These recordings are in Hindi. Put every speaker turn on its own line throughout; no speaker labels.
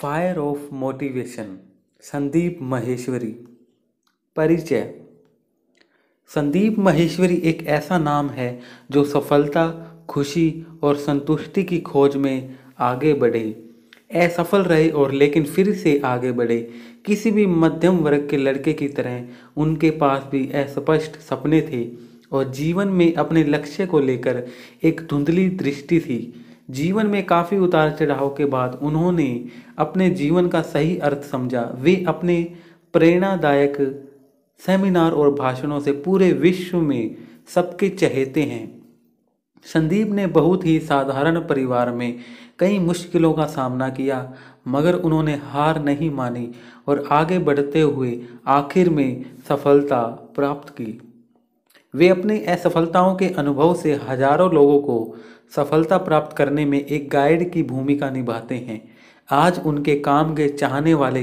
fire of motivation Sandeep Maheshwari परिचय संदीप महेश्वरी एक ऐसा नाम है जो सफलता खुशी और संतुष्टि की खोज में आगे बढ़े असफल रहे और लेकिन फिर से आगे बढ़े किसी भी मध्यम वर्ग के लड़के की तरह उनके पास भी अस्पष्ट सपने थे और जीवन में अपने लक्ष्य को लेकर एक धुंधली दृष्टि थी जीवन में काफ़ी उतार चढ़ाव के बाद उन्होंने अपने जीवन का सही अर्थ समझा वे अपने प्रेरणादायक सेमिनार और भाषणों से पूरे विश्व में सबके चहेते हैं संदीप ने बहुत ही साधारण परिवार में कई मुश्किलों का सामना किया मगर उन्होंने हार नहीं मानी और आगे बढ़ते हुए आखिर में सफलता प्राप्त की वे अपनी असफलताओं के अनुभव से हजारों लोगों को सफलता प्राप्त करने में एक गाइड की भूमिका निभाते हैं आज उनके काम के चाहने वाले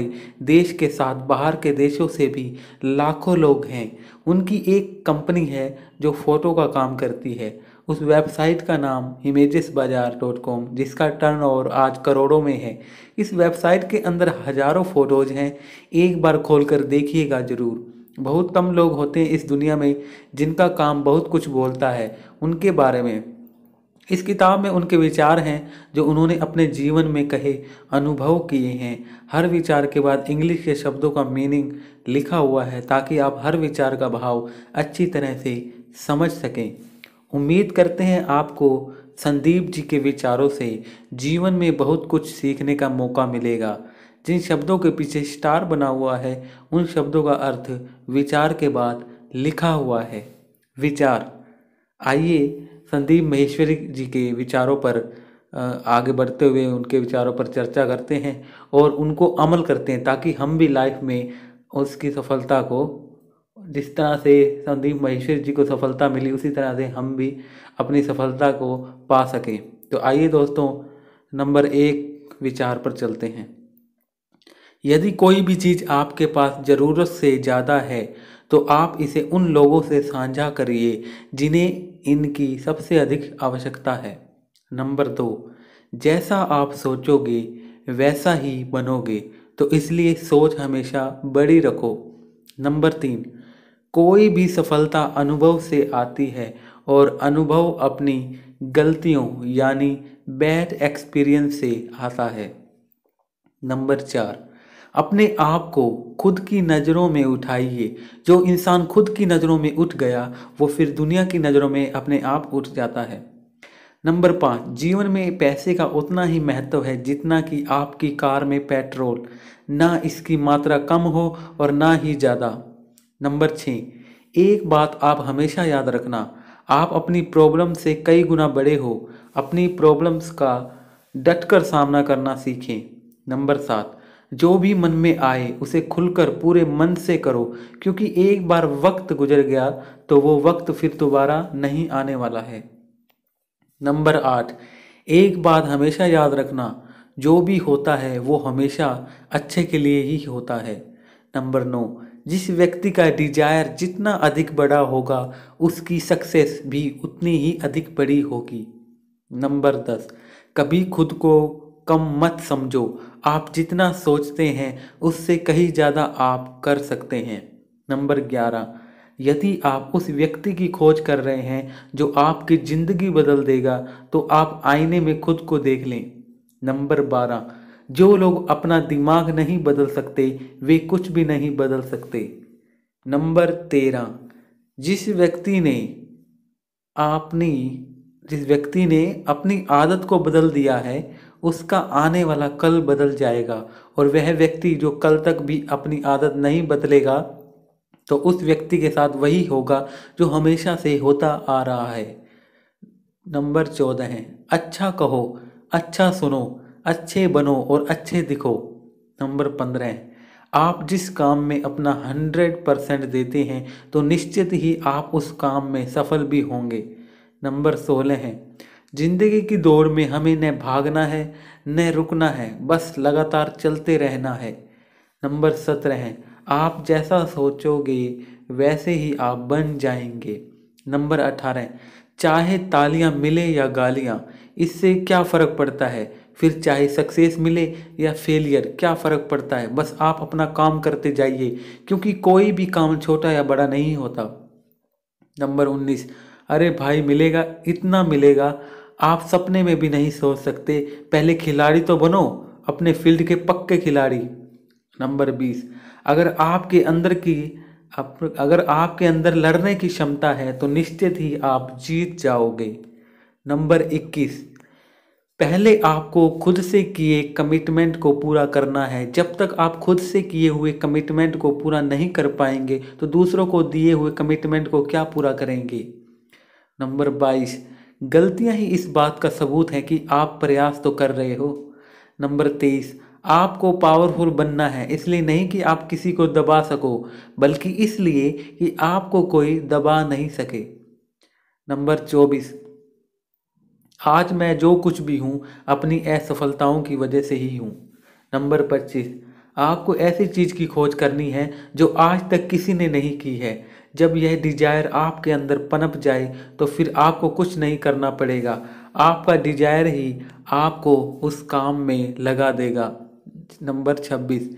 देश के साथ बाहर के देशों से भी लाखों लोग हैं उनकी एक कंपनी है जो फ़ोटो का काम करती है उस वेबसाइट का नाम इमेजेस बाजार डॉट कॉम जिसका टर्न ओवर आज करोड़ों में है इस वेबसाइट के अंदर हज़ारों फ़ोटोज़ हैं एक बार खोल कर देखिएगा ज़रूर बहुत कम लोग होते हैं इस दुनिया में जिनका काम बहुत कुछ बोलता है उनके बारे में इस किताब में उनके विचार हैं जो उन्होंने अपने जीवन में कहे अनुभव किए हैं हर विचार के बाद इंग्लिश के शब्दों का मीनिंग लिखा हुआ है ताकि आप हर विचार का भाव अच्छी तरह से समझ सकें उम्मीद करते हैं आपको संदीप जी के विचारों से जीवन में बहुत कुछ सीखने का मौका मिलेगा जिन शब्दों के पीछे स्टार बना हुआ है उन शब्दों का अर्थ विचार के बाद लिखा हुआ है विचार आइए संदीप महेश्वरी जी के विचारों पर आगे बढ़ते हुए उनके विचारों पर चर्चा करते हैं और उनको अमल करते हैं ताकि हम भी लाइफ में उसकी सफलता को जिस तरह से संदीप महेश्वरी जी को सफलता मिली उसी तरह से हम भी अपनी सफलता को पा सकें तो आइए दोस्तों नंबर एक विचार पर चलते हैं यदि कोई भी चीज़ आपके पास ज़रूरत से ज़्यादा है तो आप इसे उन लोगों से साझा करिए जिन्हें इनकी सबसे अधिक आवश्यकता है नंबर दो जैसा आप सोचोगे वैसा ही बनोगे तो इसलिए सोच हमेशा बड़ी रखो नंबर तीन कोई भी सफलता अनुभव से आती है और अनुभव अपनी गलतियों यानी बैड एक्सपीरियंस से आता है नंबर चार अपने आप को खुद की नज़रों में उठाइए जो इंसान खुद की नज़रों में उठ गया वो फिर दुनिया की नज़रों में अपने आप उठ जाता है नंबर पाँच जीवन में पैसे का उतना ही महत्व है जितना कि आपकी कार में पेट्रोल ना इसकी मात्रा कम हो और ना ही ज़्यादा नंबर छः एक बात आप हमेशा याद रखना आप अपनी प्रॉब्लम से कई गुना बड़े हो अपनी प्रॉब्लम्स का डटकर सामना करना सीखें नंबर सात जो भी मन में आए उसे खुलकर पूरे मन से करो क्योंकि एक बार वक्त गुजर गया तो वो वक्त फिर दोबारा नहीं आने वाला है नंबर आठ एक बात हमेशा याद रखना जो भी होता है वो हमेशा अच्छे के लिए ही होता है नंबर नौ जिस व्यक्ति का डिजायर जितना अधिक बड़ा होगा उसकी सक्सेस भी उतनी ही अधिक बड़ी होगी नंबर दस कभी खुद को कम मत समझो आप जितना सोचते हैं उससे कहीं ज़्यादा आप कर सकते हैं नंबर ग्यारह यदि आप उस व्यक्ति की खोज कर रहे हैं जो आपकी ज़िंदगी बदल देगा तो आप आईने में खुद को देख लें नंबर बारह जो लोग अपना दिमाग नहीं बदल सकते वे कुछ भी नहीं बदल सकते नंबर तेरह जिस व्यक्ति ने आपने जिस व्यक्ति ने अपनी आदत को बदल दिया है उसका आने वाला कल बदल जाएगा और वह व्यक्ति जो कल तक भी अपनी आदत नहीं बदलेगा तो उस व्यक्ति के साथ वही होगा जो हमेशा से होता आ रहा है नंबर चौदह है अच्छा कहो अच्छा सुनो अच्छे बनो और अच्छे दिखो नंबर पंद्रह आप जिस काम में अपना हंड्रेड परसेंट देते हैं तो निश्चित ही आप उस काम में सफल भी होंगे नंबर सोलह है जिंदगी की दौड़ में हमें न भागना है न रुकना है बस लगातार चलते रहना है नंबर सत्रह है आप जैसा सोचोगे वैसे ही आप बन जाएंगे नंबर अठारह चाहे तालियां मिले या गालियां इससे क्या फ़र्क पड़ता है फिर चाहे सक्सेस मिले या फेलियर क्या फ़र्क पड़ता है बस आप अपना काम करते जाइए क्योंकि कोई भी काम छोटा या बड़ा नहीं होता नंबर उन्नीस अरे भाई मिलेगा इतना मिलेगा आप सपने में भी नहीं सोच सकते पहले खिलाड़ी तो बनो अपने फील्ड के पक्के खिलाड़ी नंबर बीस अगर आपके अंदर की अगर आपके अंदर लड़ने की क्षमता है तो निश्चित ही आप जीत जाओगे नंबर इक्कीस पहले आपको खुद से किए कमिटमेंट को पूरा करना है जब तक आप खुद से किए हुए कमिटमेंट को पूरा नहीं कर पाएंगे तो दूसरों को दिए हुए कमिटमेंट को क्या पूरा करेंगे नंबर बाईस गलतियां ही इस बात का सबूत है कि आप प्रयास तो कर रहे हो नंबर तेईस आपको पावरफुल बनना है इसलिए नहीं कि आप किसी को दबा सको बल्कि इसलिए कि आपको कोई दबा नहीं सके नंबर चौबीस आज मैं जो कुछ भी हूँ अपनी असफलताओं की वजह से ही हूँ नंबर पच्चीस आपको ऐसी चीज़ की खोज करनी है जो आज तक किसी ने नहीं की है जब यह डिजायर आपके अंदर पनप जाए तो फिर आपको कुछ नहीं करना पड़ेगा आपका डिजायर ही आपको उस काम में लगा देगा नंबर छब्बीस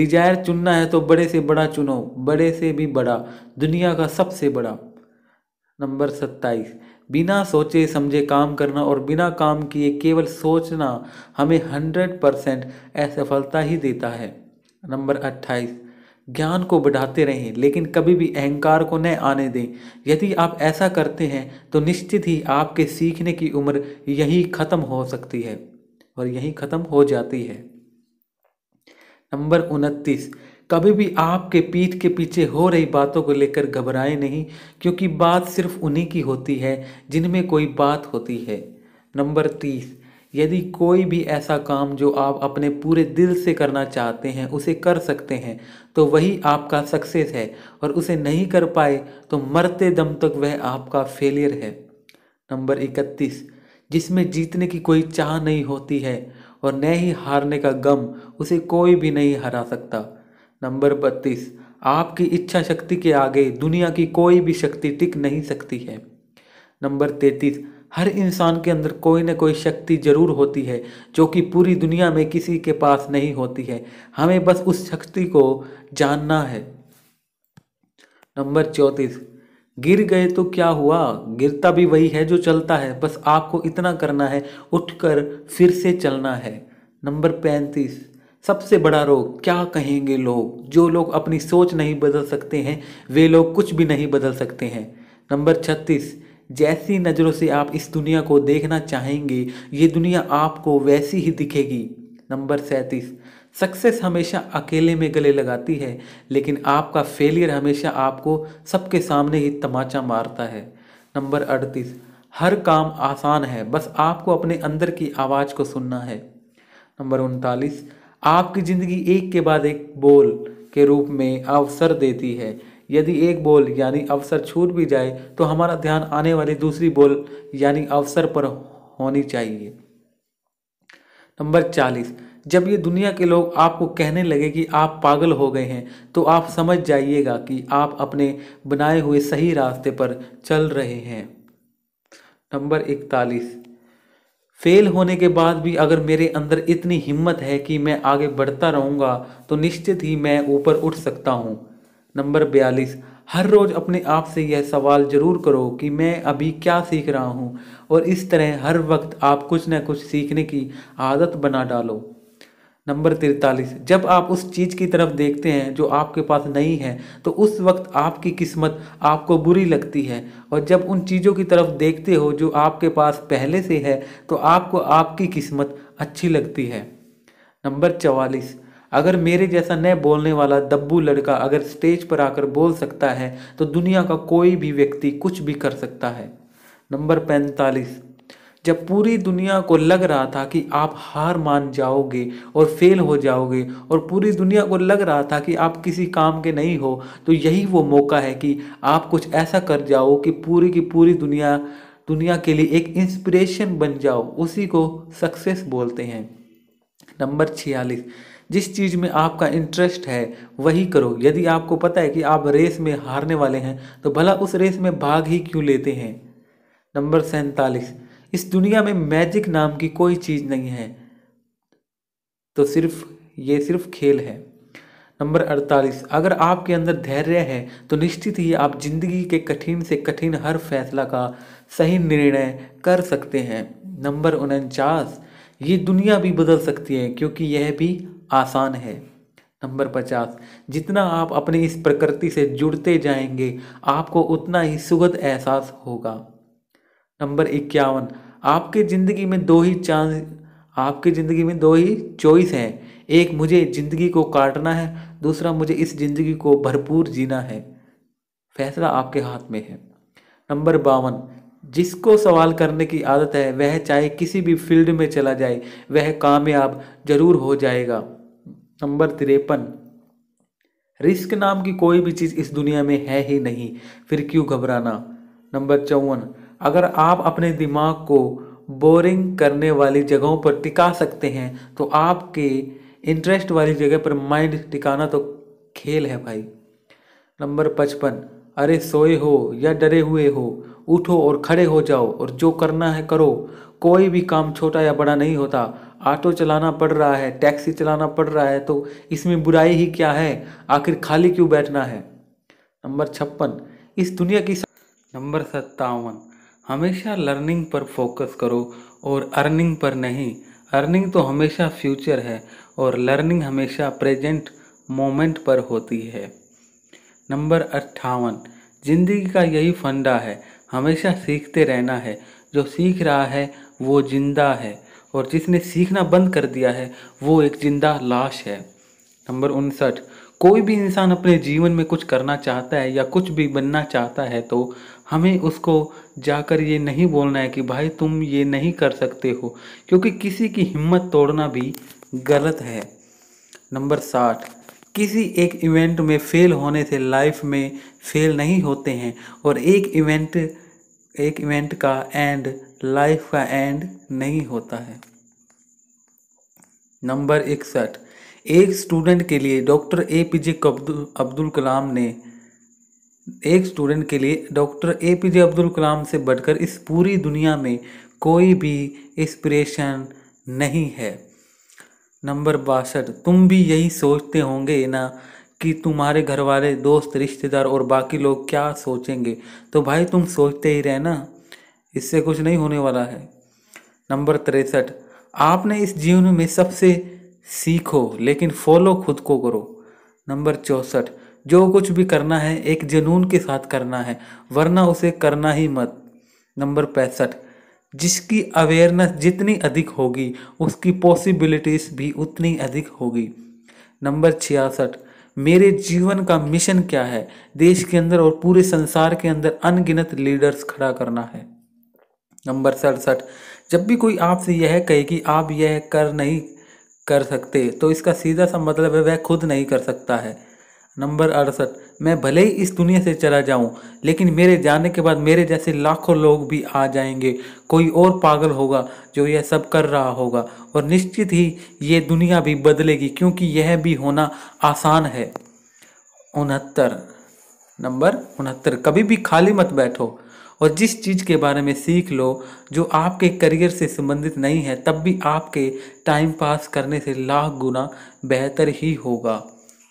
डिजायर चुनना है तो बड़े से बड़ा चुनो बड़े से भी बड़ा दुनिया का सबसे बड़ा नंबर सत्ताईस बिना सोचे समझे काम करना और बिना काम किए केवल सोचना हमें हंड्रेड परसेंट असफलता ही देता है नंबर अट्ठाईस ज्ञान को बढ़ाते रहें लेकिन कभी भी अहंकार को न आने दें यदि आप ऐसा करते हैं तो निश्चित ही आपके सीखने की उम्र यही ख़त्म हो सकती है और यही ख़त्म हो जाती है नंबर उनतीस कभी भी आपके पीठ के पीछे हो रही बातों को लेकर घबराए नहीं क्योंकि बात सिर्फ उन्हीं की होती है जिनमें कोई बात होती है नंबर तीस यदि कोई भी ऐसा काम जो आप अपने पूरे दिल से करना चाहते हैं उसे कर सकते हैं तो वही आपका सक्सेस है और उसे नहीं कर पाए तो मरते दम तक वह आपका फेलियर है नंबर इकतीस जिसमें जीतने की कोई चाह नहीं होती है और न ही हारने का गम उसे कोई भी नहीं हरा सकता नंबर बत्तीस आपकी इच्छा शक्ति के आगे दुनिया की कोई भी शक्ति टिक नहीं सकती है नंबर तैतीस हर इंसान के अंदर कोई ना कोई शक्ति जरूर होती है जो कि पूरी दुनिया में किसी के पास नहीं होती है हमें बस उस शक्ति को जानना है नंबर चौंतीस गिर गए तो क्या हुआ गिरता भी वही है जो चलता है बस आपको इतना करना है उठकर फिर से चलना है नंबर पैंतीस सबसे बड़ा रोग क्या कहेंगे लोग जो लोग अपनी सोच नहीं बदल सकते हैं वे लोग कुछ भी नहीं बदल सकते हैं नंबर छत्तीस जैसी नज़रों से आप इस दुनिया को देखना चाहेंगे ये दुनिया आपको वैसी ही दिखेगी नंबर सैंतीस सक्सेस हमेशा अकेले में गले लगाती है लेकिन आपका फेलियर हमेशा आपको सबके सामने ही तमाचा मारता है नंबर अड़तीस हर काम आसान है बस आपको अपने अंदर की आवाज़ को सुनना है नंबर उनतालीस आपकी ज़िंदगी एक के बाद एक बोल के रूप में अवसर देती है यदि एक बॉल यानी अवसर छूट भी जाए तो हमारा ध्यान आने वाली दूसरी बॉल यानी अवसर पर होनी चाहिए नंबर चालीस जब ये दुनिया के लोग आपको कहने लगे कि आप पागल हो गए हैं तो आप समझ जाइएगा कि आप अपने बनाए हुए सही रास्ते पर चल रहे हैं नंबर इकतालीस फेल होने के बाद भी अगर मेरे अंदर इतनी हिम्मत है कि मैं आगे बढ़ता रहूँगा तो निश्चित ही मैं ऊपर उठ सकता हूँ नंबर बयालीस हर रोज़ अपने आप से यह सवाल ज़रूर करो कि मैं अभी क्या सीख रहा हूँ और इस तरह हर वक्त आप कुछ ना कुछ सीखने की आदत बना डालो नंबर तिरतालीस जब आप उस चीज़ की तरफ देखते हैं जो आपके पास नहीं है तो उस वक्त आपकी किस्मत आपको बुरी लगती है और जब उन चीज़ों की तरफ देखते हो जो आपके पास पहले से है तो आपको आपकी किस्मत अच्छी लगती है नंबर चवालीस अगर मेरे जैसा न बोलने वाला दब्बू लड़का अगर स्टेज पर आकर बोल सकता है तो दुनिया का कोई भी व्यक्ति कुछ भी कर सकता है नंबर पैंतालीस जब पूरी दुनिया को लग रहा था कि आप हार मान जाओगे और फेल हो जाओगे और पूरी दुनिया को लग रहा था कि आप किसी काम के नहीं हो तो यही वो मौका है कि आप कुछ ऐसा कर जाओ कि पूरी की पूरी दुनिया दुनिया के लिए एक इंस्पिरेशन बन जाओ उसी को सक्सेस बोलते हैं नंबर छियालीस जिस चीज़ में आपका इंटरेस्ट है वही करो यदि आपको पता है कि आप रेस में हारने वाले हैं तो भला उस रेस में भाग ही क्यों लेते हैं नंबर सैंतालीस इस दुनिया में मैजिक नाम की कोई चीज़ नहीं है तो सिर्फ ये सिर्फ खेल है नंबर अड़तालीस अगर आपके अंदर धैर्य है तो निश्चित ही आप जिंदगी के कठिन से कठिन हर फैसला का सही निर्णय कर सकते हैं नंबर उनचास ये दुनिया भी बदल सकती है क्योंकि यह भी आसान है नंबर पचास जितना आप अपनी इस प्रकृति से जुड़ते जाएंगे आपको उतना ही सुगत एहसास होगा नंबर इक्यावन आपके ज़िंदगी में दो ही चांस आपकी ज़िंदगी में दो ही चॉइस हैं एक मुझे ज़िंदगी को काटना है दूसरा मुझे इस ज़िंदगी को भरपूर जीना है फैसला आपके हाथ में है नंबर बावन जिसको सवाल करने की आदत है वह चाहे किसी भी फील्ड में चला जाए वह कामयाब जरूर हो जाएगा नंबर तिरपन रिस्क नाम की कोई भी चीज़ इस दुनिया में है ही नहीं फिर क्यों घबराना नंबर चौवन अगर आप अपने दिमाग को बोरिंग करने वाली जगहों पर टिका सकते हैं तो आपके इंटरेस्ट वाली जगह पर माइंड टिकाना तो खेल है भाई नंबर पचपन अरे सोए हो या डरे हुए हो उठो और खड़े हो जाओ और जो करना है करो कोई भी काम छोटा या बड़ा नहीं होता ऑटो चलाना पड़ रहा है टैक्सी चलाना पड़ रहा है तो इसमें बुराई ही क्या है आखिर खाली क्यों बैठना है नंबर छप्पन इस दुनिया की नंबर सत्तावन हमेशा लर्निंग पर फोकस करो और अर्निंग पर नहीं अर्निंग तो हमेशा फ्यूचर है और लर्निंग हमेशा प्रेजेंट मोमेंट पर होती है नंबर अट्ठावन जिंदगी का यही फंडा है हमेशा सीखते रहना है जो सीख रहा है वो जिंदा है और जिसने सीखना बंद कर दिया है वो एक जिंदा लाश है नंबर उनसठ कोई भी इंसान अपने जीवन में कुछ करना चाहता है या कुछ भी बनना चाहता है तो हमें उसको जाकर ये नहीं बोलना है कि भाई तुम ये नहीं कर सकते हो क्योंकि किसी की हिम्मत तोड़ना भी गलत है नंबर साठ किसी एक इवेंट में फेल होने से लाइफ में फेल नहीं होते हैं और एक इवेंट एक इवेंट का एंड लाइफ का एंड नहीं होता है नंबर इकसठ एक स्टूडेंट के लिए doctor A P J Abdul Kalam ने एक स्टूडेंट के लिए doctor A P J Abdul Kalam से बढ़कर इस पूरी दुनिया में कोई भी इंस्पिरेशन नहीं है नंबर बासठ तुम भी यही सोचते होंगे ना कि तुम्हारे घर वाले दोस्त रिश्तेदार और बाकी लोग क्या सोचेंगे तो भाई तुम सोचते ही रहना इससे कुछ नहीं होने वाला है नंबर तिरसठ आपने इस जीवन में सबसे सीखो लेकिन फॉलो खुद को करो नंबर चौंसठ जो कुछ भी करना है एक जुनून के साथ करना है वरना उसे करना ही मत नंबर पैंसठ जिसकी अवेयरनेस जितनी अधिक होगी उसकी पॉसिबिलिटीज़ भी उतनी अधिक होगी नंबर छियासठ मेरे जीवन का मिशन क्या है देश के अंदर और पूरे संसार के अंदर अनगिनत लीडर्स खड़ा करना है नंबर सड़सठ जब भी कोई आपसे यह कहे कि आप यह कर नहीं कर सकते तो इसका सीधा सा मतलब है वह खुद नहीं कर सकता है नंबर अड़सठ मैं भले ही इस दुनिया से चला जाऊं लेकिन मेरे जाने के बाद मेरे जैसे लाखों लोग भी आ जाएंगे कोई और पागल होगा जो यह सब कर रहा होगा और निश्चित ही ये दुनिया भी बदलेगी क्योंकि यह भी होना आसान है उनहत्तर नंबर उनहत्तर कभी भी खाली मत बैठो और जिस चीज़ के बारे में सीख लो जो आपके करियर से संबंधित नहीं है तब भी आपके टाइम पास करने से लाख गुना बेहतर ही होगा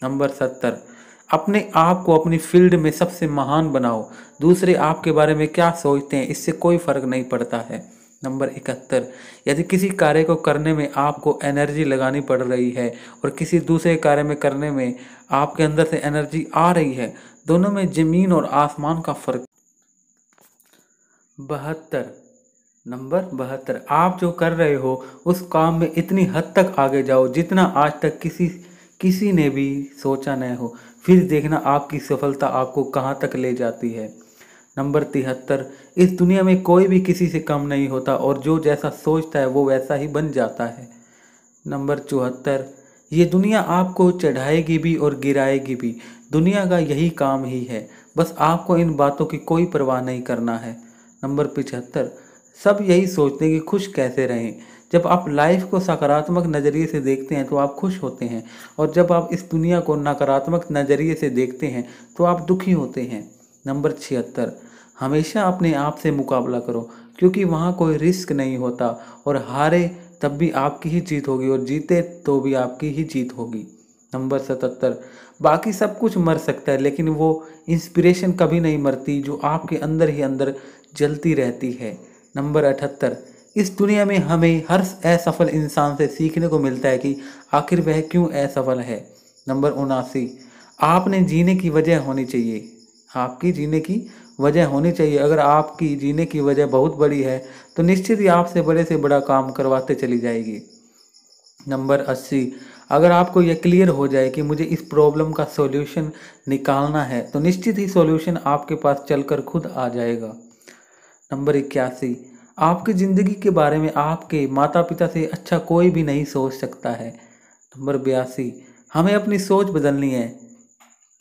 नंबर सत्तर अपने आप को अपनी फील्ड में सबसे महान बनाओ दूसरे आपके बारे में क्या सोचते हैं इससे कोई फर्क नहीं पड़ता है नंबर इकहत्तर यदि किसी कार्य को करने में आपको एनर्जी लगानी पड़ रही है और किसी दूसरे कार्य में करने में आपके अंदर से एनर्जी आ रही है दोनों में ज़मीन और आसमान का फर्क बहत्तर नंबर बहत्तर आप जो कर रहे हो उस काम में इतनी हद तक आगे जाओ जितना आज तक किसी किसी ने भी सोचा नहीं हो फिर देखना आपकी सफलता आपको कहाँ तक ले जाती है नंबर तिहत्तर इस दुनिया में कोई भी किसी से कम नहीं होता और जो जैसा सोचता है वो वैसा ही बन जाता है नंबर चौहत्तर ये दुनिया आपको चढ़ाएगी भी और गिराएगी भी दुनिया का यही काम ही है बस आपको इन बातों की कोई परवाह नहीं करना है नंबर पिचहत्तर सब यही सोचते हैं कि खुश कैसे रहें जब आप लाइफ को सकारात्मक नज़रिए से देखते हैं तो आप खुश होते हैं और जब आप इस दुनिया को नकारात्मक नज़रिए से देखते हैं तो आप दुखी होते हैं नंबर छिहत्तर हमेशा अपने आप से मुकाबला करो क्योंकि वहाँ कोई रिस्क नहीं होता और हारे तब भी आपकी ही जीत होगी और जीते तो भी आपकी ही जीत होगी नंबर सतहत्तर बाकी सब कुछ मर सकता है लेकिन वो इंस्पिरेशन कभी नहीं मरती जो आपके अंदर ही अंदर जलती रहती है नंबर अठहत्तर इस दुनिया में हमें हर असफल इंसान से सीखने को मिलता है कि आखिर वह क्यों असफल है नंबर उनासी आपने जीने की वजह होनी चाहिए आपकी जीने की वजह होनी चाहिए अगर आपकी जीने की वजह बहुत बड़ी है तो निश्चित ही आपसे बड़े से बड़ा काम करवाते चली जाएगी नंबर अस्सी अगर आपको यह क्लियर हो जाए कि मुझे इस प्रॉब्लम का सॉल्यूशन निकालना है तो निश्चित ही सॉल्यूशन आपके पास चलकर खुद आ जाएगा नंबर इक्यासी आपकी ज़िंदगी के बारे में आपके माता पिता से अच्छा कोई भी नहीं सोच सकता है नंबर बयासी हमें अपनी सोच बदलनी है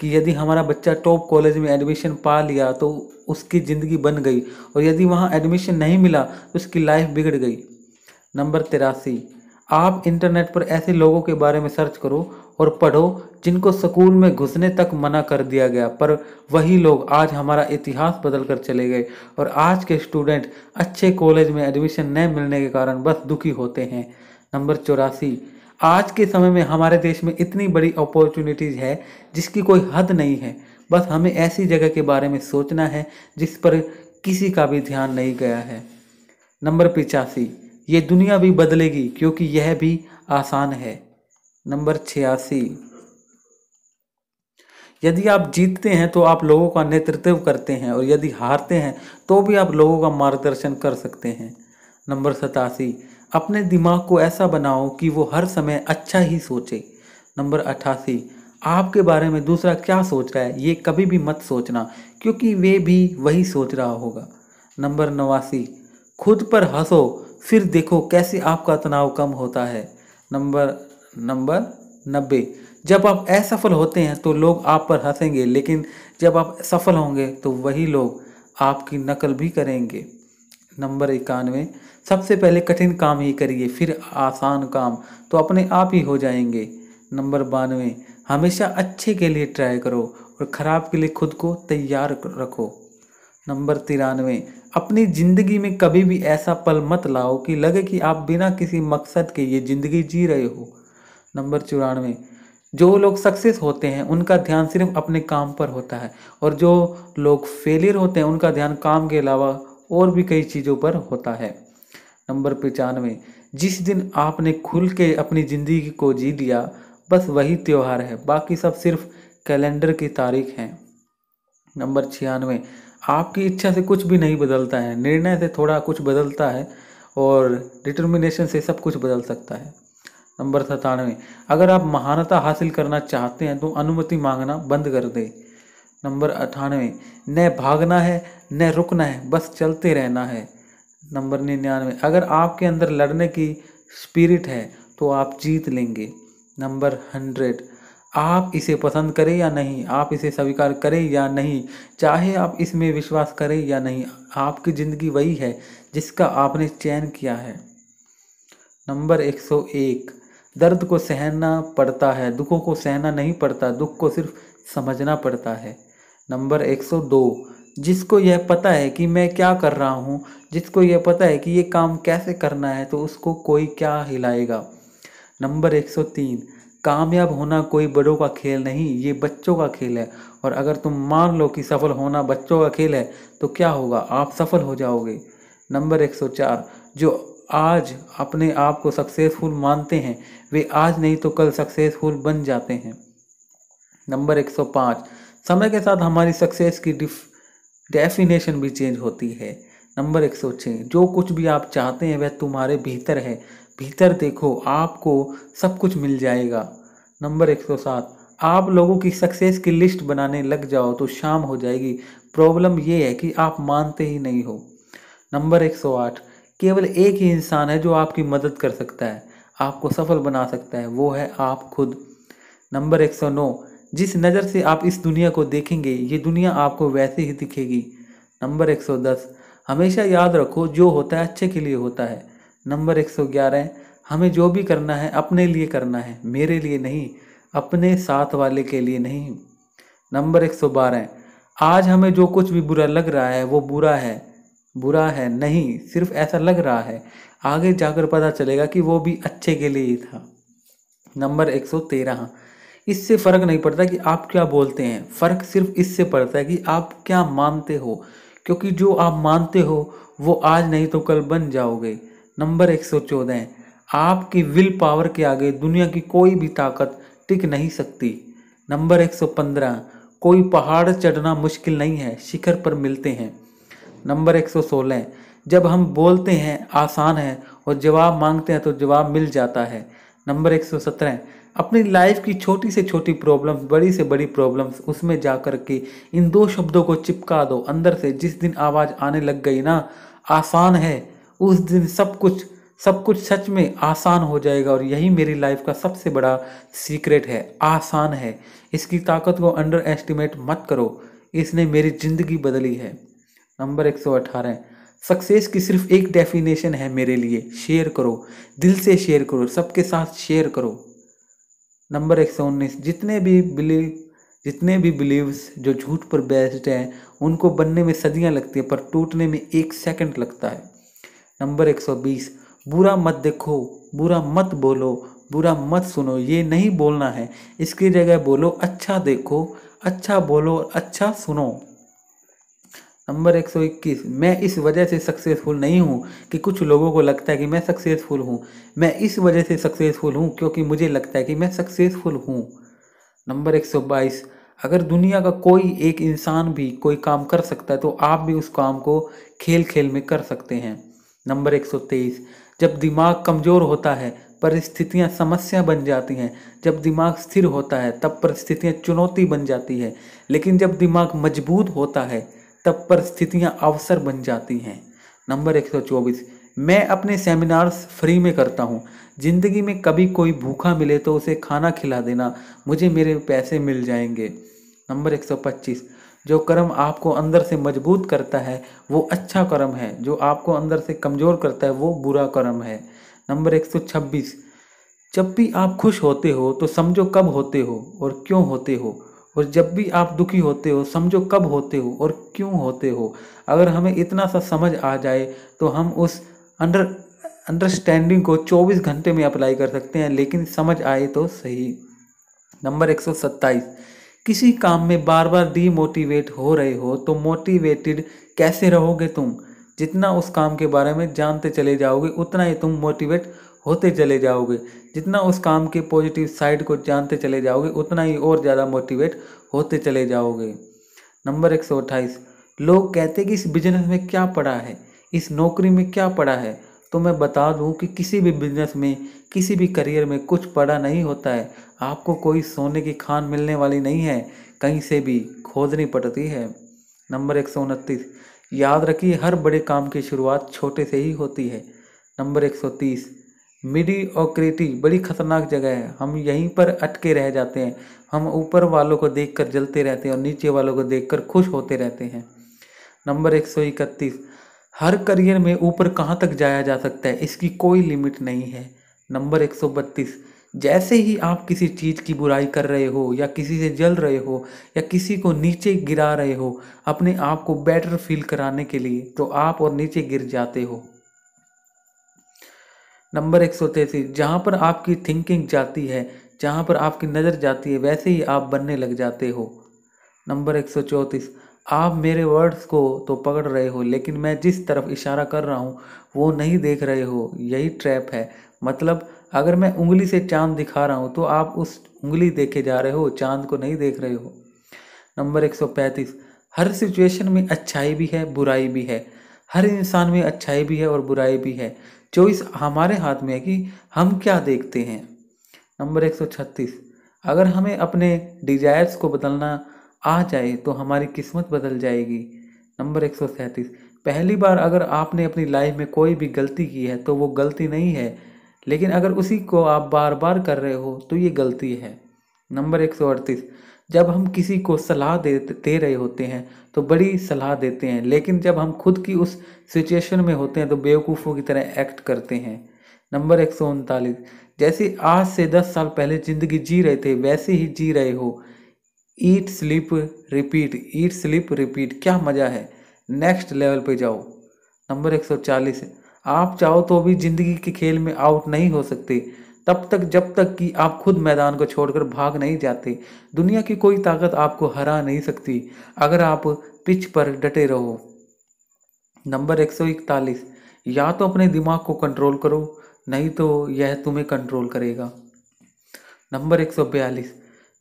कि यदि हमारा बच्चा टॉप कॉलेज में एडमिशन पा लिया तो उसकी ज़िंदगी बन गई और यदि वहाँ एडमिशन नहीं मिला तो उसकी लाइफ बिगड़ गई नंबर तिरासी आप इंटरनेट पर ऐसे लोगों के बारे में सर्च करो और पढ़ो जिनको स्कूल में घुसने तक मना कर दिया गया पर वही लोग आज हमारा इतिहास बदल कर चले गए और आज के स्टूडेंट अच्छे कॉलेज में एडमिशन न मिलने के कारण बस दुखी होते हैं नंबर चौरासी आज के समय में हमारे देश में इतनी बड़ी अपॉर्चुनिटीज़ है जिसकी कोई हद नहीं है बस हमें ऐसी जगह के बारे में सोचना है जिस पर किसी का भी ध्यान नहीं गया है नंबर पिचासी ये दुनिया भी बदलेगी क्योंकि यह भी आसान है नंबर छियासी यदि आप जीतते हैं तो आप लोगों का नेतृत्व करते हैं और यदि हारते हैं तो भी आप लोगों का मार्गदर्शन कर सकते हैं नंबर सतासी अपने दिमाग को ऐसा बनाओ कि वो हर समय अच्छा ही सोचे नंबर अट्ठासी आपके बारे में दूसरा क्या सोच रहा है ये कभी भी मत सोचना क्योंकि वे भी वही सोच रहा होगा नंबर नवासी खुद पर हंसो फिर देखो कैसे आपका तनाव कम होता है नंबर नंबर नब्बे जब आप असफल होते हैं तो लोग आप पर हंसेंगे लेकिन जब आप सफल होंगे तो वही लोग आपकी नकल भी करेंगे नंबर इक्यानवे सबसे पहले कठिन काम ही करिए फिर आसान काम तो अपने आप ही हो जाएंगे नंबर बानवे हमेशा अच्छे के लिए ट्राई करो और ख़राब के लिए खुद को तैयार रखो नंबर तिरानवे अपनी ज़िंदगी में कभी भी ऐसा पल मत लाओ कि लगे कि आप बिना किसी मकसद के ये ज़िंदगी जी रहे हो नंबर चौरानवे जो लोग सक्सेस होते हैं उनका ध्यान सिर्फ अपने काम पर होता है और जो लोग फेलियर होते हैं उनका ध्यान काम के अलावा और भी कई चीज़ों पर होता है नंबर पचानवे जिस दिन आपने खुल के अपनी ज़िंदगी को जी लिया बस वही त्यौहार है बाकी सब सिर्फ कैलेंडर की तारीख है नंबर छियानवे आपकी इच्छा से कुछ भी नहीं बदलता है निर्णय से थोड़ा कुछ बदलता है और डिटर्मिनेशन से सब कुछ बदल सकता है नंबर सतानवे अगर आप महानता हासिल करना चाहते हैं तो अनुमति मांगना बंद कर दें नंबर अठानवे न भागना है न रुकना है बस चलते रहना है नंबर निन्यानवे अगर आपके अंदर लड़ने की स्पिरिट है तो आप जीत लेंगे नंबर हंड्रेड आप इसे पसंद करें या नहीं आप इसे स्वीकार करें या नहीं चाहे आप इसमें विश्वास करें या नहीं आपकी ज़िंदगी वही है जिसका आपने चयन किया है नंबर 101 दर्द को सहना पड़ता है दुखों को सहना नहीं पड़ता दुख को सिर्फ समझना पड़ता है नंबर 102 जिसको यह पता है कि मैं क्या कर रहा हूँ जिसको यह पता है कि ये काम कैसे करना है तो उसको कोई क्या हिलाएगा नंबर 103 कामयाब होना कोई बड़ों का खेल नहीं ये बच्चों का खेल है और अगर तुम मान लो कि सफल होना बच्चों का खेल है तो क्या होगा आप सफल हो जाओगे नंबर 104 जो आज अपने आप को सक्सेसफुल मानते हैं वे आज नहीं तो कल सक्सेसफुल बन जाते हैं नंबर 105 समय के साथ हमारी सक्सेस की डेफिनेशन भी चेंज होती है नंबर 106 जो कुछ भी आप चाहते हैं वह तुम्हारे भीतर है भीतर देखो आपको सब कुछ मिल जाएगा नंबर एक सौ सात आप लोगों की सक्सेस की लिस्ट बनाने लग जाओ तो शाम हो जाएगी प्रॉब्लम ये है कि आप मानते ही नहीं हो नंबर एक सौ आठ केवल एक ही इंसान है जो आपकी मदद कर सकता है आपको सफल बना सकता है वो है आप खुद नंबर एक सौ नौ जिस नज़र से आप इस दुनिया को देखेंगे ये दुनिया आपको वैसे ही दिखेगी नंबर एक सौ दस हमेशा याद रखो जो होता है अच्छे के लिए होता है नंबर 111 हमें जो भी करना है अपने लिए करना है मेरे लिए नहीं अपने साथ वाले के लिए नहीं नंबर 112 आज हमें जो कुछ भी बुरा लग रहा है वो बुरा है बुरा है नहीं सिर्फ ऐसा लग रहा है आगे जाकर पता चलेगा कि वो भी अच्छे के लिए ही था नंबर 113 इससे फ़र्क नहीं पड़ता कि आप क्या बोलते हैं फ़र्क सिर्फ इससे पड़ता है कि आप क्या मानते हो क्योंकि जो आप मानते हो वो आज नहीं तो कल बन जाओगे नंबर एक सौ चौदह आपकी विल पावर के आगे दुनिया की कोई भी ताकत टिक नहीं सकती नंबर एक सौ पंद्रह कोई पहाड़ चढ़ना मुश्किल नहीं है शिखर पर मिलते हैं नंबर एक सौ सोलह जब हम बोलते हैं आसान है और जवाब मांगते हैं तो जवाब मिल जाता है नंबर एक सौ सत्रह अपनी लाइफ की छोटी से छोटी प्रॉब्लम्स बड़ी से बड़ी प्रॉब्लम्स उसमें जा कर के इन दो शब्दों को चिपका दो अंदर से जिस दिन आवाज़ आने लग गई ना आसान है उस दिन सब कुछ सब कुछ सच में आसान हो जाएगा और यही मेरी लाइफ का सबसे बड़ा सीक्रेट है आसान है इसकी ताकत को अंडर एस्टिमेट मत करो इसने मेरी ज़िंदगी बदली है नंबर एक सक्सेस की सिर्फ एक डेफिनेशन है मेरे लिए शेयर करो दिल से शेयर करो सबके साथ शेयर करो नंबर एक जितने भी बिलीव जितने भी बिलीव्स जो झूठ पर बेस्ड हैं उनको बनने में सदियां लगती है पर टूटने में एक सेकंड लगता है नंबर 120 बुरा मत देखो बुरा मत बोलो बुरा मत सुनो ये नहीं बोलना है इसकी जगह बोलो अच्छा देखो अच्छा बोलो अच्छा सुनो नंबर 121 मैं इस वजह से सक्सेसफुल नहीं हूँ कि कुछ लोगों को लगता है कि मैं सक्सेसफुल हूँ मैं इस वजह से सक्सेसफुल हूँ क्योंकि मुझे लगता है कि मैं सक्सेसफुल हूँ नंबर 122 अगर दुनिया का कोई एक इंसान भी कोई काम कर सकता है तो आप भी उस काम को खेल खेल में कर सकते हैं नंबर 123 जब दिमाग कमज़ोर होता है परिस्थितियां समस्या बन जाती हैं जब दिमाग स्थिर होता है तब परिस्थितियां चुनौती बन जाती है लेकिन जब दिमाग मजबूत होता है तब परिस्थितियां अवसर बन जाती हैं नंबर 124 मैं अपने सेमिनार्स फ्री में करता हूँ ज़िंदगी में कभी कोई भूखा मिले तो उसे खाना खिला देना मुझे मेरे पैसे मिल जाएंगे नंबर 125 जो कर्म आपको अंदर से मजबूत करता है वो अच्छा कर्म है जो आपको अंदर से कमज़ोर करता है वो बुरा कर्म है नंबर 126 जब भी आप खुश होते हो तो समझो कब होते हो और क्यों होते हो और जब भी आप दुखी होते हो समझो कब होते हो और क्यों होते हो अगर हमें इतना सा समझ आ जाए तो हम उस अंडर अंडरस्टैंडिंग को 24 घंटे में अप्लाई कर सकते हैं लेकिन समझ आए तो सही नंबर 127 किसी काम में बार बार डीमोटिवेट हो रहे हो तो मोटिवेटेड कैसे रहोगे तुम जितना उस काम के बारे में जानते चले जाओगे उतना ही तुम मोटिवेट होते चले जाओगे जितना उस काम के पॉजिटिव साइड को जानते चले जाओगे उतना ही और ज़्यादा मोटिवेट होते चले जाओगे नंबर एक सौ अट्ठाईस लोग कहते कि इस बिजनेस में क्या पड़ा है इस नौकरी में क्या पड़ा है तो मैं बता दूं कि किसी भी बिजनेस में किसी भी करियर में कुछ पड़ा नहीं होता है आपको कोई सोने की खान मिलने वाली नहीं है कहीं से भी खोजनी पड़ती है नंबर एक सौ उनतीस याद रखिए हर बड़े काम की शुरुआत छोटे से ही होती है नंबर एक सौ तीस मिडी और क्रेटी बड़ी खतरनाक जगह है हम यहीं पर अटके रह जाते हैं हम ऊपर वालों को देखकर जलते रहते हैं और नीचे वालों को देखकर खुश होते रहते हैं नंबर एक सौ इकतीस हर करियर में ऊपर कहाँ तक जाया जा सकता है इसकी कोई लिमिट नहीं है नंबर एक सौ बत्तीस जैसे ही आप किसी चीज़ की बुराई कर रहे हो या किसी से जल रहे हो या किसी को नीचे गिरा रहे हो अपने आप को बेटर फील कराने के लिए तो आप और नीचे गिर जाते हो नंबर एक सौ तैतीस जहाँ पर आपकी थिंकिंग जाती है जहाँ पर आपकी नज़र जाती है वैसे ही आप बनने लग जाते हो नंबर एक सौ चौंतीस आप मेरे वर्ड्स को तो पकड़ रहे हो लेकिन मैं जिस तरफ इशारा कर रहा हूँ वो नहीं देख रहे हो यही ट्रैप है मतलब अगर मैं उंगली से चांद दिखा रहा हूँ तो आप उस उंगली देखे जा रहे हो चांद को नहीं देख रहे हो नंबर 135 हर सिचुएशन में अच्छाई भी है बुराई भी है हर इंसान में अच्छाई भी है और बुराई भी है चॉइस हमारे हाथ में है कि हम क्या देखते हैं नंबर 136 अगर हमें अपने डिजायर्स को बदलना आ जाए तो हमारी किस्मत बदल जाएगी नंबर एक पहली बार अगर आपने अपनी लाइफ में कोई भी गलती की है तो वो गलती नहीं है लेकिन अगर उसी को आप बार बार कर रहे हो तो ये गलती है नंबर एक सौ अड़तीस जब हम किसी को सलाह दे दे रहे होते हैं तो बड़ी सलाह देते हैं लेकिन जब हम खुद की उस सिचुएशन में होते हैं तो बेवकूफ़ों की तरह एक्ट करते हैं नंबर एक सौ उनतालीस जैसे आज से दस साल पहले ज़िंदगी जी रहे थे वैसे ही जी रहे हो eat sleep repeat eat sleep repeat क्या मज़ा है नेक्स्ट लेवल पे जाओ नंबर एक सौ चालीस आप चाहो तो भी जिंदगी के खेल में आउट नहीं हो सकते तब तक जब तक कि आप खुद मैदान को छोड़कर भाग नहीं जाते दुनिया की कोई ताकत आपको हरा नहीं सकती अगर आप पिच पर डटे रहो नंबर इकतालीस या तो अपने दिमाग को कंट्रोल करो नहीं तो यह तुम्हें कंट्रोल करेगा नंबर बयालीस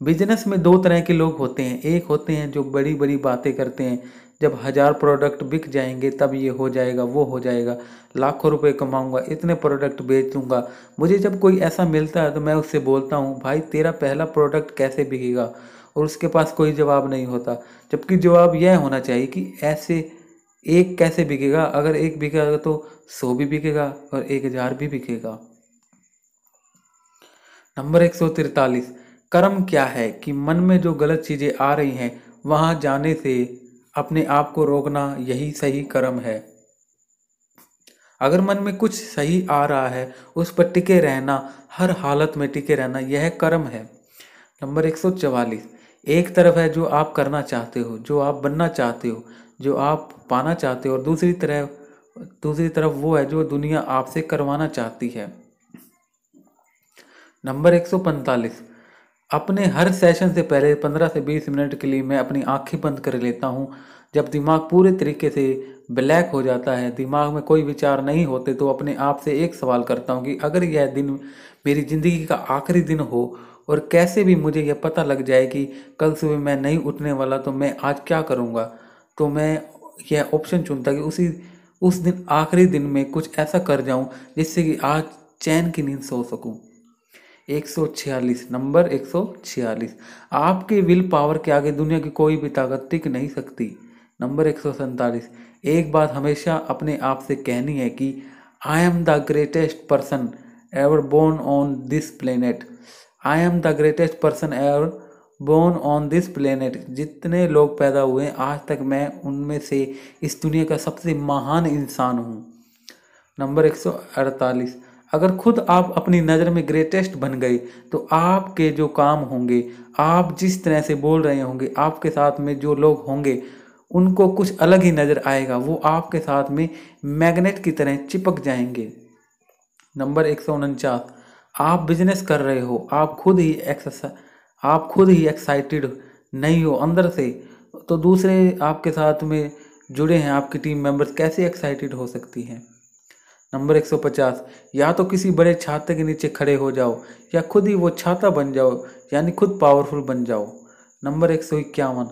बिजनेस में दो तरह के लोग होते हैं एक होते हैं जो बड़ी बड़ी बातें करते हैं जब हज़ार प्रोडक्ट बिक जाएंगे तब ये हो जाएगा वो हो जाएगा लाखों रुपए कमाऊंगा इतने प्रोडक्ट बेच दूंगा मुझे जब कोई ऐसा मिलता है तो मैं उससे बोलता हूँ भाई तेरा पहला प्रोडक्ट कैसे बिकेगा और उसके पास कोई जवाब नहीं होता जबकि जवाब यह होना चाहिए कि ऐसे एक कैसे बिकेगा अगर एक बिकेगा तो सौ भी बिकेगा और एक हजार भी बिकेगा नंबर एक सौ तिरतालीस कर्म क्या है कि मन में जो गलत चीज़ें आ रही हैं वहाँ जाने से अपने आप को रोकना यही सही कर्म है अगर मन में कुछ सही आ रहा है उस पर टिके रहना हर हालत में टिके रहना यह कर्म है नंबर एक सौ चवालीस एक तरफ है जो आप करना चाहते हो जो आप बनना चाहते हो जो आप पाना चाहते हो और दूसरी तरह दूसरी तरफ वो है जो दुनिया आपसे करवाना चाहती है नंबर एक सौ पैंतालीस अपने हर सेशन से पहले 15 से 20 मिनट के लिए मैं अपनी आंखें बंद कर लेता हूँ जब दिमाग पूरे तरीके से ब्लैक हो जाता है दिमाग में कोई विचार नहीं होते तो अपने आप से एक सवाल करता हूँ कि अगर यह दिन मेरी ज़िंदगी का आखिरी दिन हो और कैसे भी मुझे यह पता लग जाए कि कल सुबह मैं नहीं उठने वाला तो मैं आज क्या करूँगा तो मैं यह ऑप्शन चुनता कि उसी उस दिन आखिरी दिन में कुछ ऐसा कर जाऊँ जिससे कि आज चैन की नींद सो सकूँ 146 नंबर 146 आपके विल पावर के आगे दुनिया की कोई भी ताकत टिक नहीं सकती नंबर एक एक बात हमेशा अपने आप से कहनी है कि I am the greatest person ever born on this planet I am the greatest person ever born on this planet जितने लोग पैदा हुए आज तक मैं उनमें से इस दुनिया का सबसे महान इंसान हूँ नंबर एक अगर खुद आप अपनी नज़र में ग्रेटेस्ट बन गए तो आपके जो काम होंगे आप जिस तरह से बोल रहे होंगे आपके साथ में जो लोग होंगे उनको कुछ अलग ही नज़र आएगा वो आपके साथ में मैग्नेट की तरह चिपक जाएंगे नंबर एक आप बिजनेस कर रहे हो आप खुद ही एक्सरसाइज आप खुद ही एक्साइटेड नहीं हो अंदर से तो दूसरे आपके साथ में जुड़े हैं आपकी टीम मेंबर्स कैसे एक्साइटेड हो सकती हैं नंबर 150 या तो किसी बड़े छाते के नीचे खड़े हो जाओ या खुद ही वो छाता बन जाओ यानी खुद पावरफुल बन जाओ नंबर एक सौ इक्यावन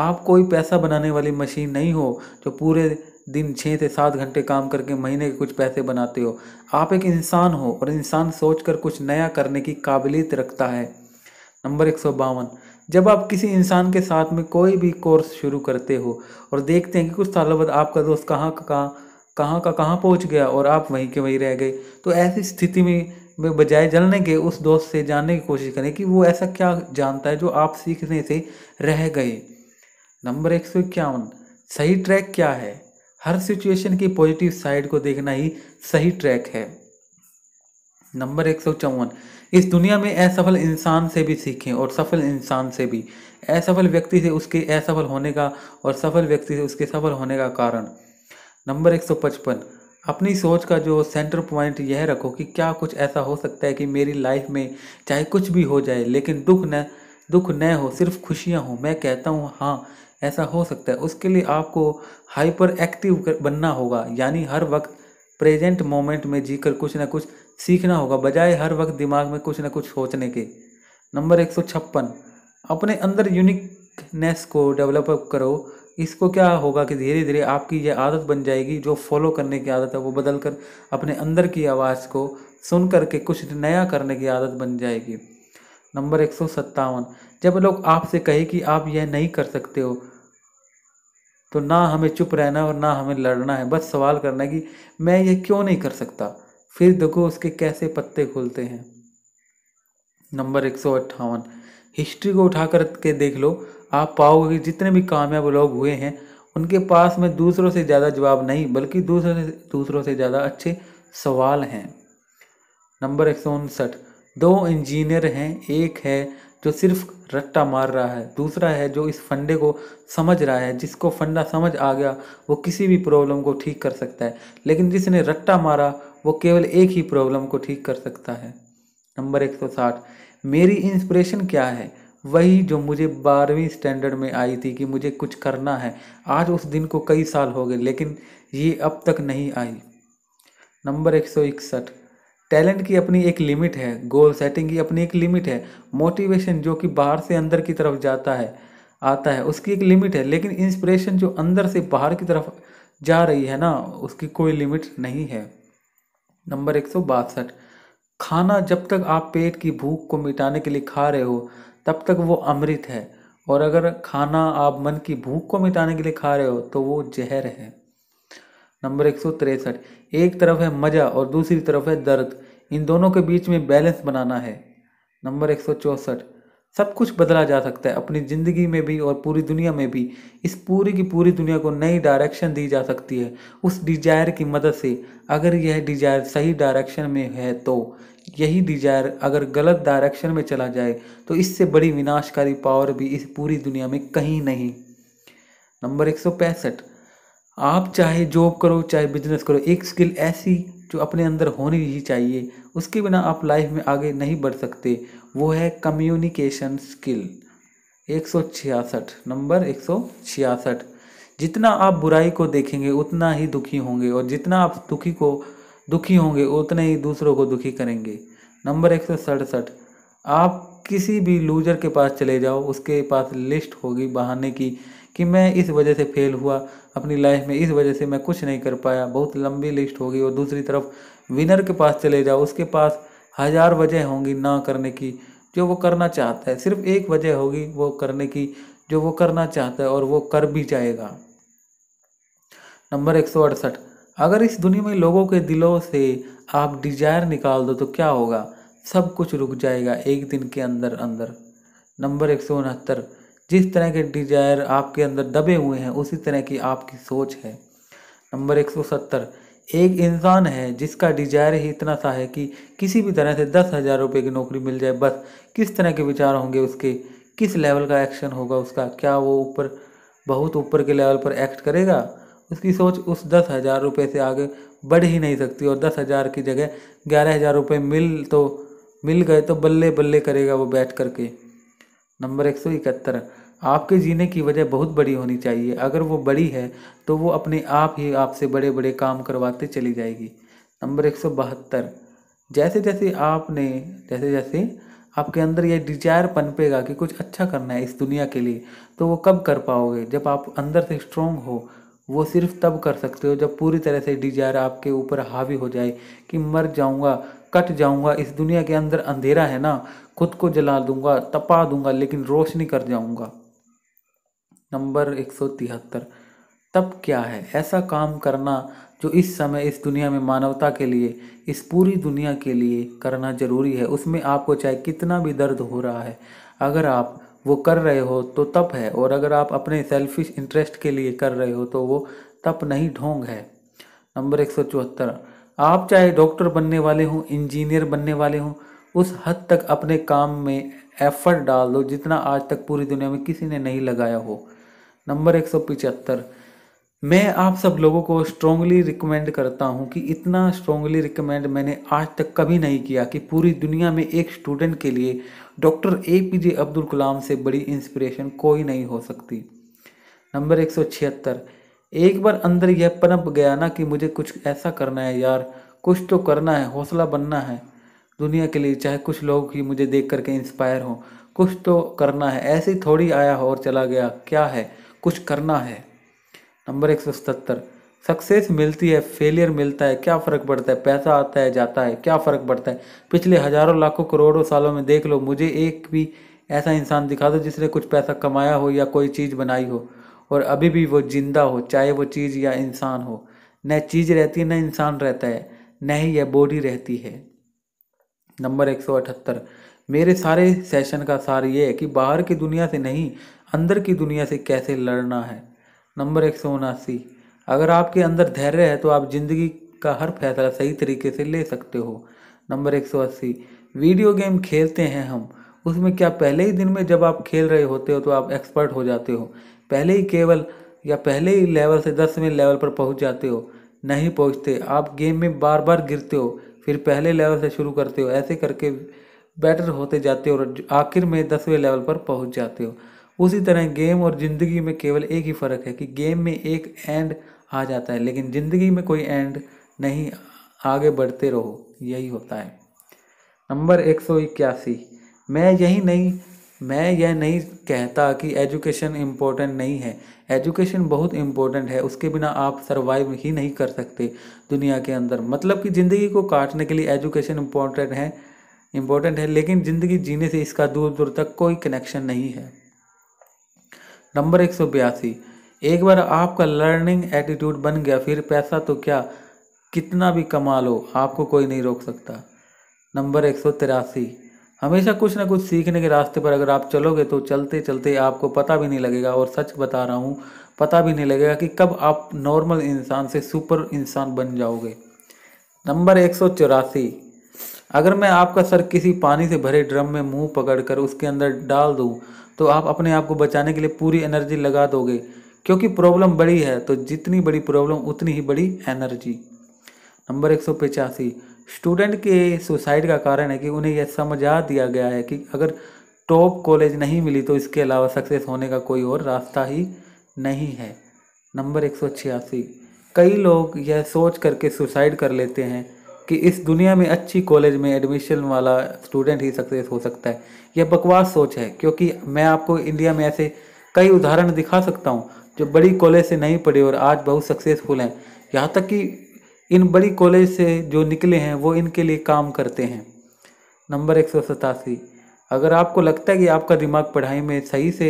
आप कोई पैसा बनाने वाली मशीन नहीं हो जो पूरे दिन छः से सात घंटे काम करके महीने के कुछ पैसे बनाते हो आप एक इंसान हो और इंसान सोचकर कुछ नया करने की काबिलियत रखता है नंबर एक सौ बावन जब आप किसी इंसान के साथ में कोई भी कोर्स शुरू करते हो और देखते हैं कि कुछ सालों बाद आपका दोस्त कहाँ कहाँ कहाँ का कहाँ पहुँच गया और आप वहीं के वहीं रह गए तो ऐसी स्थिति में बजाय जलने के उस दोस्त से जानने की कोशिश करें कि वो ऐसा क्या जानता है जो आप सीखने से रह गए नंबर एक सौ इक्यावन सही ट्रैक क्या है हर सिचुएशन की पॉजिटिव साइड को देखना ही सही ट्रैक है नंबर एक सौ चौवन इस दुनिया में असफल इंसान से भी सीखें और सफल इंसान से भी असफल व्यक्ति से उसके असफल होने का और सफल व्यक्ति से उसके सफल होने का कारण नंबर एक सौ पचपन अपनी सोच का जो सेंटर पॉइंट यह रखो कि क्या कुछ ऐसा हो सकता है कि मेरी लाइफ में चाहे कुछ भी हो जाए लेकिन दुख न दुख न हो सिर्फ खुशियाँ हों मैं कहता हूँ हाँ ऐसा हो सकता है उसके लिए आपको हाइपर एक्टिव बनना होगा यानी हर वक्त प्रेजेंट मोमेंट में जीकर कुछ ना कुछ सीखना होगा बजाय हर वक्त दिमाग में कुछ ना कुछ सोचने के नंबर एक सौ छप्पन अपने अंदर यूनिकनेस को डेवलप करो इसको क्या होगा कि धीरे धीरे आपकी ये आदत बन जाएगी जो फॉलो करने की आदत है वो बदल कर अपने अंदर की आवाज़ को सुन करके कुछ नया करने की आदत बन जाएगी नंबर एक सौ सत्तावन जब लोग आपसे कहे कि आप यह नहीं कर सकते हो तो ना हमें चुप रहना है और ना हमें लड़ना है बस सवाल करना है कि मैं ये क्यों नहीं कर सकता फिर देखो उसके कैसे पत्ते खुलते हैं नंबर एक सौ अट्ठावन हिस्ट्री को उठा कर के देख लो आप पाओगे कि जितने भी कामयाब लोग हुए हैं उनके पास में दूसरों से ज़्यादा जवाब नहीं बल्कि दूसरों से दूसरों से ज़्यादा अच्छे सवाल हैं नंबर एक सौ उनसठ दो इंजीनियर हैं एक है जो सिर्फ रट्टा मार रहा है दूसरा है जो इस फंडे को समझ रहा है जिसको फंडा समझ आ गया वो किसी भी प्रॉब्लम को ठीक कर सकता है लेकिन जिसने रट्टा मारा वो केवल एक ही प्रॉब्लम को ठीक कर सकता है नंबर 160 मेरी इंस्पिरेशन क्या है वही जो मुझे बारहवीं स्टैंडर्ड में आई थी कि मुझे कुछ करना है आज उस दिन को कई साल हो गए लेकिन ये अब तक नहीं आई नंबर एक सौ इकसठ टैलेंट की अपनी एक लिमिट है गोल सेटिंग की अपनी एक लिमिट है मोटिवेशन जो कि बाहर से अंदर की तरफ जाता है आता है उसकी एक लिमिट है लेकिन इंस्पिरेशन जो अंदर से बाहर की तरफ जा रही है ना उसकी कोई लिमिट नहीं है नंबर एक सौ बासठ खाना जब तक आप पेट की भूख को मिटाने के लिए खा रहे हो तब तक वो अमृत है और अगर खाना आप मन की भूख को मिटाने के लिए खा रहे हो तो वो जहर है नंबर एक सौ तिरसठ एक तरफ है मज़ा और दूसरी तरफ है दर्द इन दोनों के बीच में बैलेंस बनाना है नंबर एक सौ चौंसठ सब कुछ बदला जा सकता है अपनी ज़िंदगी में भी और पूरी दुनिया में भी इस पूरी की पूरी दुनिया को नई डायरेक्शन दी जा सकती है उस डिजायर की मदद से अगर यह डिजायर सही डायरेक्शन में है तो यही डिजायर अगर गलत डायरेक्शन में चला जाए तो इससे बड़ी विनाशकारी पावर भी इस पूरी दुनिया में कहीं नहीं नंबर एक आप चाहे जॉब करो चाहे बिजनेस करो एक स्किल ऐसी जो अपने अंदर होनी ही चाहिए उसके बिना आप लाइफ में आगे नहीं बढ़ सकते वो है कम्युनिकेशन स्किल एक नंबर एक जितना आप बुराई को देखेंगे उतना ही दुखी होंगे और जितना आप दुखी को दुखी होंगे उतने ही दूसरों को दुखी करेंगे नंबर एक सौ सड़सठ आप किसी भी लूजर के पास चले जाओ उसके पास लिस्ट होगी बहाने की कि मैं इस वजह से फेल हुआ अपनी लाइफ में इस वजह से मैं कुछ नहीं कर पाया बहुत लंबी लिस्ट होगी और दूसरी तरफ विनर के पास चले जाओ उसके पास हज़ार वजह होंगी ना करने की जो वो करना चाहता है सिर्फ एक वजह होगी वो करने की जो वो करना चाहता है और वो कर भी जाएगा नंबर एक सौ अड़सठ अगर इस दुनिया में लोगों के दिलों से आप डिजायर निकाल दो तो क्या होगा सब कुछ रुक जाएगा एक दिन के अंदर अंदर नंबर एक सौ उनहत्तर जिस तरह के डिजायर आपके अंदर दबे हुए हैं उसी तरह की आपकी सोच है नंबर एक सौ सत्तर एक इंसान है जिसका डिजायर ही इतना सा है कि किसी भी तरह से दस हज़ार रुपये की नौकरी मिल जाए बस किस तरह के विचार होंगे उसके किस लेवल का एक्शन होगा उसका क्या वो ऊपर बहुत ऊपर के लेवल पर एक्ट करेगा उसकी सोच उस दस हज़ार रुपये से आगे बढ़ ही नहीं सकती और दस हज़ार की जगह ग्यारह हज़ार रुपये मिल तो मिल गए तो बल्ले बल्ले करेगा वो बैठ करके नंबर एक सौ इकहत्तर आपके जीने की वजह बहुत बड़ी होनी चाहिए अगर वो बड़ी है तो वो अपने आप ही आपसे बड़े बड़े काम करवाते चली जाएगी नंबर एक सौ बहत्तर जैसे जैसे आपने जैसे जैसे आपके अंदर यह डिजायर पनपेगा कि कुछ अच्छा करना है इस दुनिया के लिए तो वो कब कर पाओगे जब आप अंदर से स्ट्रोंग हो वो सिर्फ तब कर सकते हो जब पूरी तरह से डिजायर आपके ऊपर हावी हो जाए कि मर जाऊंगा कट जाऊंगा इस दुनिया के अंदर अंधेरा है ना खुद को जला दूंगा तपा दूंगा लेकिन रोशनी कर जाऊंगा नंबर एक सौ तिहत्तर तब क्या है ऐसा काम करना जो इस समय इस दुनिया में मानवता के लिए इस पूरी दुनिया के लिए करना जरूरी है उसमें आपको चाहे कितना भी दर्द हो रहा है अगर आप वो कर रहे हो तो तप है और अगर आप अपने सेल्फिश इंटरेस्ट के लिए कर रहे हो तो वो तप नहीं ढोंग है नंबर एक सौ चौहत्तर आप चाहे डॉक्टर बनने वाले हों इंजीनियर बनने वाले हों उस हद तक अपने काम में एफर्ट डाल दो जितना आज तक पूरी दुनिया में किसी ने नहीं लगाया हो नंबर एक सौ पिचहत्तर मैं आप सब लोगों को स्ट्रॉन्गली रिकमेंड करता हूं कि इतना स्ट्रॉन्गली रिकमेंड मैंने आज तक कभी नहीं किया कि पूरी दुनिया में एक स्टूडेंट के लिए doctor A P J Abdul Kalam से बड़ी इंस्पिरेशन कोई नहीं हो सकती नंबर एक सौ छिहत्तर एक बार अंदर यह पनप गया ना कि मुझे कुछ ऐसा करना है यार कुछ तो करना है हौसला बनना है दुनिया के लिए चाहे कुछ लोग ही मुझे देख करके इंस्पायर हों कुछ तो करना है ऐसे ही थोड़ी आया हो और चला गया क्या है कुछ करना है नंबर एक सौ सतर सक्सेस मिलती है फेलियर मिलता है क्या फ़र्क पड़ता है पैसा आता है जाता है क्या फ़र्क पड़ता है पिछले हज़ारों लाखों करोड़ों सालों में देख लो मुझे एक भी ऐसा इंसान दिखा दो जिसने कुछ पैसा कमाया हो या कोई चीज़ बनाई हो और अभी भी वो जिंदा हो चाहे वो चीज़ या इंसान हो न चीज़ रहती है न इंसान रहता है न ही यह बॉडी रहती है नंबर एक सौ अठहत्तर मेरे सारे सेशन का सार ये है कि बाहर की दुनिया से नहीं अंदर की दुनिया से कैसे लड़ना है नंबर एक सौ उनासी अगर आपके अंदर धैर्य है तो आप जिंदगी का हर फैसला सही तरीके से ले सकते हो नंबर एक सौ अस्सी वीडियो गेम खेलते हैं हम उसमें क्या पहले ही दिन में जब आप खेल रहे होते हो तो आप एक्सपर्ट हो जाते हो पहले ही केवल या पहले ही लेवल से दसवें लेवल पर पहुंच जाते हो नहीं पहुंचते आप गेम में बार बार गिरते हो फिर पहले लेवल से शुरू करते हो ऐसे करके बेटर होते जाते हो और आखिर में दसवें लेवल पर पहुंच जाते हो उसी तरह गेम और ज़िंदगी में केवल एक ही फ़र्क है कि गेम में एक एंड आ जाता है लेकिन ज़िंदगी में कोई एंड नहीं आगे बढ़ते रहो यही होता है नंबर एक सौ इक्यासी मैं यही नहीं मैं यह नहीं कहता कि एजुकेशन इम्पोर्टेंट नहीं है एजुकेशन बहुत इम्पोर्टेंट है उसके बिना आप सरवाइव ही नहीं कर सकते दुनिया के अंदर मतलब कि ज़िंदगी को काटने के लिए एजुकेशन इम्पोर्टेंट है इम्पोर्टेंट है लेकिन ज़िंदगी जीने से इसका दूर दूर तक कोई कनेक्शन नहीं है नंबर एक सौ बयासी एक बार आपका लर्निंग एटीट्यूड बन गया फिर पैसा तो क्या कितना भी कमा लो आपको कोई नहीं रोक सकता नंबर एक सौ तिरासी हमेशा कुछ ना कुछ सीखने के रास्ते पर अगर आप चलोगे तो चलते चलते आपको पता भी नहीं लगेगा और सच बता रहा हूँ पता भी नहीं लगेगा कि कब आप नॉर्मल इंसान से सुपर इंसान बन जाओगे नंबर एक सौ चौरासी अगर मैं आपका सर किसी पानी से भरे ड्रम में मुंह पकड़कर उसके अंदर डाल दूं तो आप अपने आप को बचाने के लिए पूरी एनर्जी लगा दोगे क्योंकि प्रॉब्लम बड़ी है तो जितनी बड़ी प्रॉब्लम उतनी ही बड़ी एनर्जी नंबर एक स्टूडेंट के सुसाइड का कारण है कि उन्हें यह समझा दिया गया है कि अगर टॉप कॉलेज नहीं मिली तो इसके अलावा सक्सेस होने का कोई और रास्ता ही नहीं है नंबर एक कई लोग यह सोच करके सुसाइड कर लेते हैं कि इस दुनिया में अच्छी कॉलेज में एडमिशन वाला स्टूडेंट ही सक्सेस हो सकता है यह बकवास सोच है क्योंकि मैं आपको इंडिया में ऐसे कई उदाहरण दिखा सकता हूँ जो बड़ी कॉलेज से नहीं पढ़े और आज बहुत सक्सेसफुल हैं यहाँ तक कि इन बड़ी कॉलेज से जो निकले हैं वो इनके लिए काम करते हैं नंबर एक अगर आपको लगता है कि आपका दिमाग पढ़ाई में सही से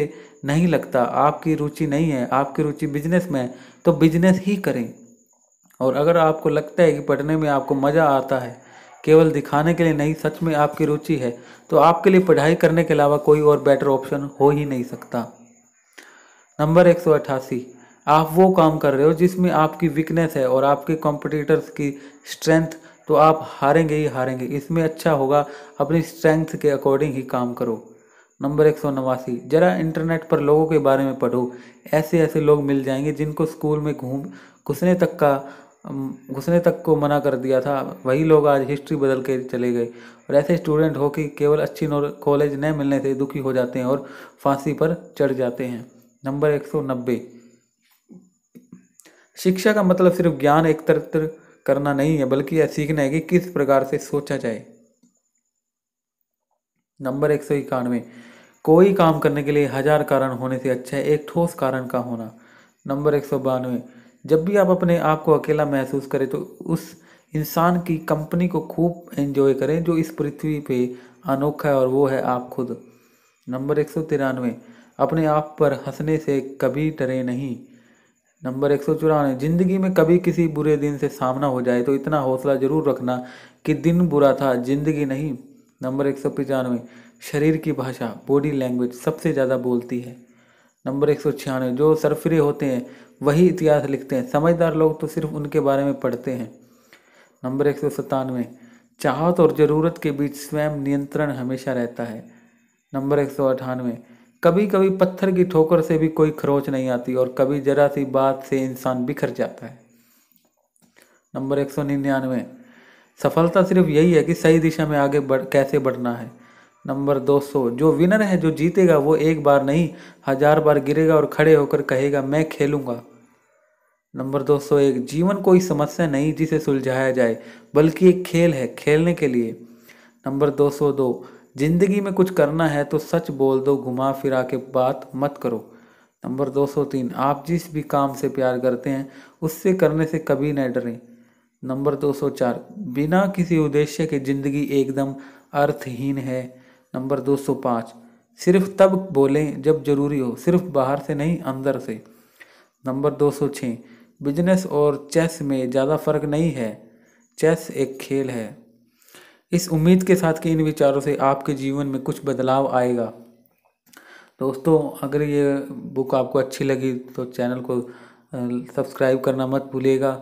नहीं लगता आपकी रुचि नहीं है आपकी रुचि बिजनेस में है तो बिजनेस ही करें और अगर आपको लगता है कि पढ़ने में आपको मज़ा आता है केवल दिखाने के लिए नहीं सच में आपकी रुचि है तो आपके लिए पढ़ाई करने के अलावा कोई और बेटर ऑप्शन हो ही नहीं सकता नंबर एक आप वो काम कर रहे हो जिसमें आपकी वीकनेस है और आपके कॉम्पिटिटर्स की स्ट्रेंथ तो आप हारेंगे ही हारेंगे इसमें अच्छा होगा अपनी स्ट्रेंथ के अकॉर्डिंग ही काम करो नंबर एक सौ नवासी जरा इंटरनेट पर लोगों के बारे में पढ़ो ऐसे ऐसे लोग मिल जाएंगे जिनको स्कूल में घूम घुसने तक का घुसने तक को मना कर दिया था वही लोग आज हिस्ट्री बदल के चले गए और ऐसे स्टूडेंट हो कि केवल अच्छी कॉलेज न मिलने से दुखी हो जाते हैं और फांसी पर चढ़ जाते हैं नंबर एक सौ नब्बे शिक्षा का मतलब सिर्फ ज्ञान एकत्र करना नहीं है बल्कि यह सीखना है कि किस प्रकार से सोचा जाए नंबर एक सौ इक्यानवे कोई काम करने के लिए हजार कारण होने से अच्छा है एक ठोस कारण का होना नंबर एक सौ बानवे जब भी आप अपने आप को अकेला महसूस करें तो उस इंसान की कंपनी को खूब एंजॉय करें जो इस पृथ्वी पे अनोखा है और वो है आप खुद नंबर एक सौ तिरानवे अपने आप पर हंसने से कभी डरे नहीं नंबर एक सौ चौरानवे ज़िंदगी में कभी किसी बुरे दिन से सामना हो जाए तो इतना हौसला ज़रूर रखना कि दिन बुरा था ज़िंदगी नहीं नंबर एक सौ पचानवे शरीर की भाषा बॉडी लैंग्वेज सबसे ज़्यादा बोलती है नंबर एक सौ छियानवे जो सरफरे होते हैं वही इतिहास लिखते हैं समझदार लोग तो सिर्फ उनके बारे में पढ़ते हैं नंबर एक सौ सतानवे चाहत और ज़रूरत के बीच स्वयं नियंत्रण हमेशा रहता है नंबर एक सौ अठानवे कभी कभी पत्थर की ठोकर से भी कोई खरोच नहीं आती और कभी जरा सी बात से इंसान बिखर जाता है नंबर एक सौ निन्यानवे सफलता सिर्फ यही है कि सही दिशा में आगे बढ़ कैसे बढ़ना है नंबर 200 जो विनर है जो जीतेगा वो एक बार नहीं हजार बार गिरेगा और खड़े होकर कहेगा मैं खेलूंगा नंबर 201 जीवन कोई समस्या नहीं जिसे सुलझाया जाए बल्कि एक खेल है खेलने के लिए नंबर 202 जिंदगी में कुछ करना है तो सच बोल दो घुमा फिरा के बात मत करो नंबर 203 आप जिस भी काम से प्यार करते हैं उससे करने से कभी न डरें नंबर 204 बिना किसी उद्देश्य के ज़िंदगी एकदम अर्थहीन है नंबर 205 सिर्फ तब बोलें जब जरूरी हो सिर्फ बाहर से नहीं अंदर से नंबर 206 बिजनेस और चेस में ज़्यादा फर्क नहीं है चेस एक खेल है इस उम्मीद के साथ कि इन विचारों से आपके जीवन में कुछ बदलाव आएगा दोस्तों अगर ये बुक आपको अच्छी लगी तो चैनल को सब्सक्राइब करना मत भूलिएगा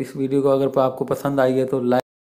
इस वीडियो को अगर आपको पसंद आई है तो लाइक